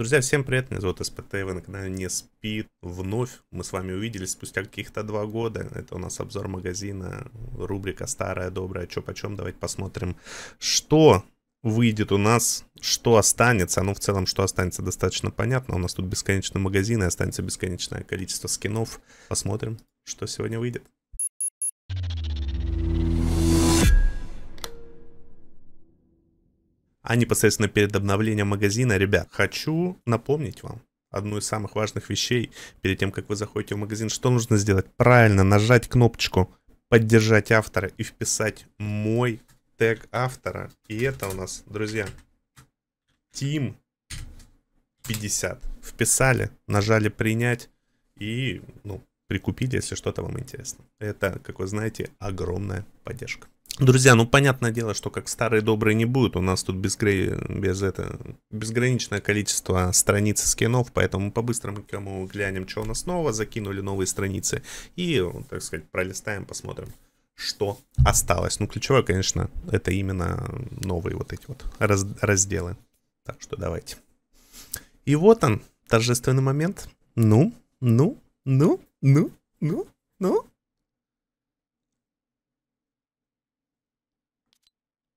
Друзья, всем привет, меня зовут СПТ, вы на канале Не Спит. Вновь мы с вами увиделись спустя каких-то два года. Это у нас обзор магазина, рубрика «Старая, добрая, чё почем». Давайте посмотрим, что выйдет у нас, что останется. А ну, в целом, что останется, достаточно понятно. У нас тут бесконечные магазины, останется бесконечное количество скинов. Посмотрим, что сегодня выйдет. а непосредственно перед обновлением магазина, ребят, хочу напомнить вам одну из самых важных вещей перед тем, как вы заходите в магазин. Что нужно сделать? Правильно, нажать кнопочку «Поддержать автора» и вписать мой тег автора. И это у нас, друзья, Team 50. Вписали, нажали «Принять» и, ну, прикупили, если что-то вам интересно. Это, как вы знаете, огромная поддержка. Друзья, ну понятное дело, что как старые добрые не будет, у нас тут безгр... без это... безграничное количество страниц скинов, поэтому по-быстрому глянем, что у нас нового, закинули новые страницы и, так сказать, пролистаем, посмотрим, что осталось. Ну ключевое, конечно, это именно новые вот эти вот раз... разделы, так что давайте. И вот он, торжественный момент. Ну, ну, ну, ну, ну, ну.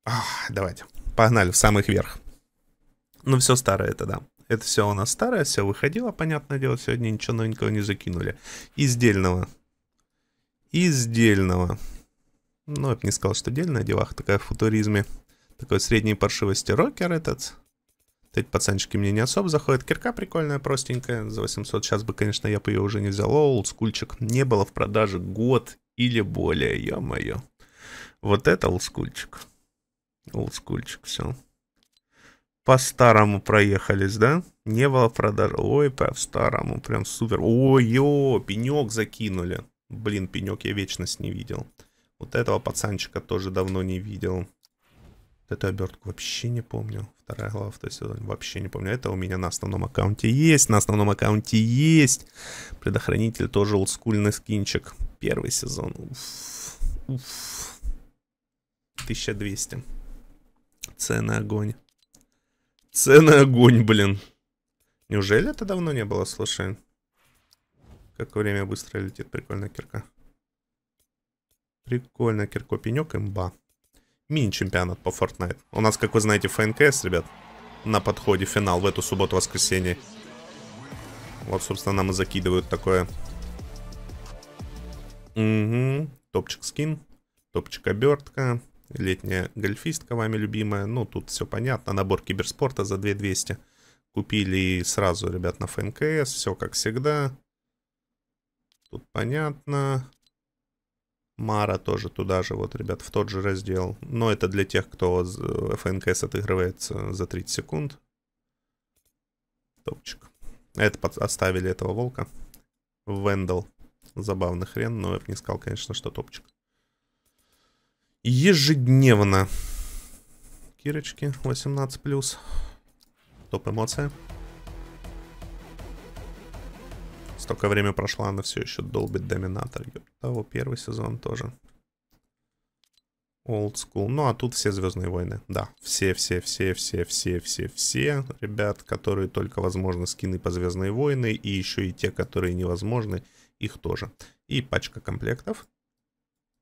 Ах, давайте, погнали в самых верх. Ну, все старое это, да. Это все у нас старое, все выходило, понятное дело, сегодня ничего новенького не закинули. Издельного, издельного. Ну, я бы не сказал, что дельное делах, а такая в футуризме. Такой средней паршивости рокер этот. Эти пацанчики мне не особо заходят. Кирка прикольная, простенькая, за 800. Сейчас бы, конечно, я бы ее уже не взял. Олдскульчик не было в продаже год или более, ё-моё. Вот это олдскульчик. Олдскульчик, все. По-старому проехались, да? Не было продажи. Ой, по-старому, прям супер. Ой, ё, пенек закинули. Блин, пенек я вечность не видел. Вот этого пацанчика тоже давно не видел. Вот эту обертку вообще не помню. Вторая глава, второй сезон вообще не помню. Это у меня на основном аккаунте есть. На основном аккаунте есть. Предохранитель тоже олдскульный скинчик. Первый сезон. Уф. Уф. 1200. Цены огонь. Цены огонь, блин. Неужели это давно не было, слушай? Как время быстро летит, прикольная кирка. Прикольная кирка, пенек, имба. Мини-чемпионат по Fortnite. У нас, как вы знаете, ФНКС, ребят, на подходе финал в эту субботу-воскресенье. Вот, собственно, нам и закидывают такое. Угу. Топчик скин. Топчик обертка летняя гольфистка вами любимая. Ну, тут все понятно. Набор киберспорта за 2200. Купили сразу, ребят, на ФНКС. Все как всегда. Тут понятно. Мара тоже туда же, вот, ребят, в тот же раздел. Но это для тех, кто ФНКС отыгрывается за 30 секунд. Топчик. Это оставили этого волка. Вендел. Забавный хрен, но я бы не сказал, конечно, что топчик ежедневно. Кирочки 18+. Топ эмоция. Столько время прошло, она все еще долбит Доминатор. Того первый сезон тоже. Old School. Ну, а тут все Звездные войны. Да, все, все, все, все, все, все, все ребят, которые только возможно скины по Звездные войны, и еще и те, которые невозможны, их тоже. И пачка комплектов,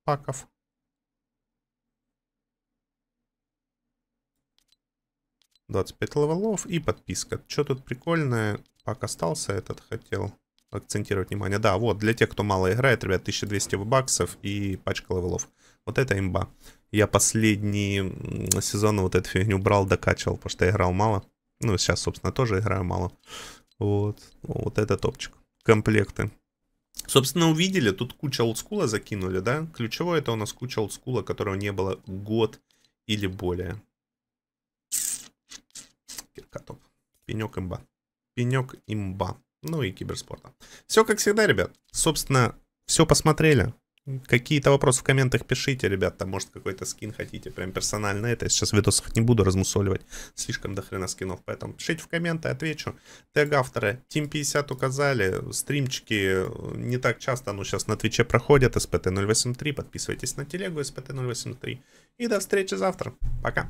паков. 25 левелов и подписка. Что тут прикольное? Пак остался этот, хотел акцентировать внимание. Да, вот, для тех, кто мало играет, ребят, 1200 баксов и пачка левелов. Вот это имба. Я последний сезон вот эту фигню брал, докачивал, потому что я играл мало. Ну, сейчас, собственно, тоже играю мало. Вот, вот это топчик. Комплекты. Собственно, увидели, тут куча олдскула закинули, да? Ключевое это у нас куча олдскула, которого не было год или более котов. Пенек имба. Пенек имба. Ну и киберспорта. Все как всегда, ребят. Собственно, все посмотрели. Какие-то вопросы в комментах пишите, ребят. Там, может, какой-то скин хотите, прям персонально это. Я сейчас в видосах не буду размусоливать. Слишком дохрена скинов. Поэтому пишите в комменты, отвечу. Тег автора. Team 50 указали. Стримчики э, не так часто, но сейчас на Твиче проходят. СПТ-083. Подписывайтесь на телегу СПТ-083. И до встречи завтра. Пока.